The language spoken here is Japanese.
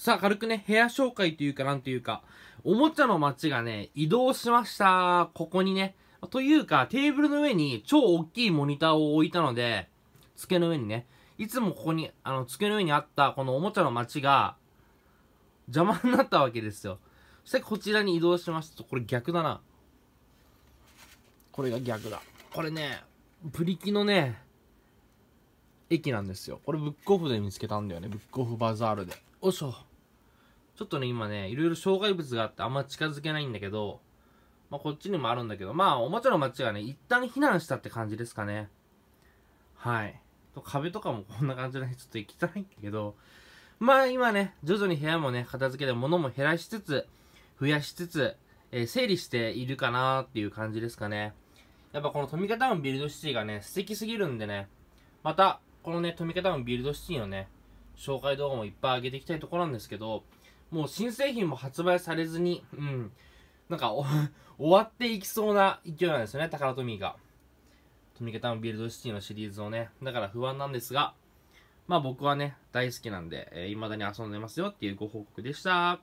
さあ、軽くね、部屋紹介というか、なんというか、おもちゃの街がね、移動しました。ここにね。というか、テーブルの上に超大きいモニターを置いたので、机の上にね、いつもここに、あの、机の上にあったこのおもちゃの街が、邪魔になったわけですよ。そしてこちらに移動しました。これ逆だな。これが逆だ。これね、プリキのね、駅なんですよ。これブックオフで見つけたんだよね。ブックオフバザールで。おいしょ。ちょっとね、今ね、いろいろ障害物があってあんま近づけないんだけど、まあ、こっちにもあるんだけど、まあ、おもちゃの街がね、一旦避難したって感じですかね。はい。と壁とかも こんな感じで、ね、ちょっと行きたいんだけど、まあ今ね、徐々に部屋もね、片付けて物も減らしつつ、増やしつつ、えー、整理しているかなっていう感じですかね。やっぱこの富カタウンビルドシティがね、素敵すぎるんでね、また、このね、富カタウンビルドシティのね、紹介動画もいっぱい上げていきたいところなんですけど、もう新製品も発売されずに、うん、なんか 終わっていきそうな勢いなんですよね、タカラトミーが。トミケタウンビルドシティのシリーズをね、だから不安なんですが、まあ僕はね、大好きなんで、えー、未だに遊んでますよっていうご報告でした。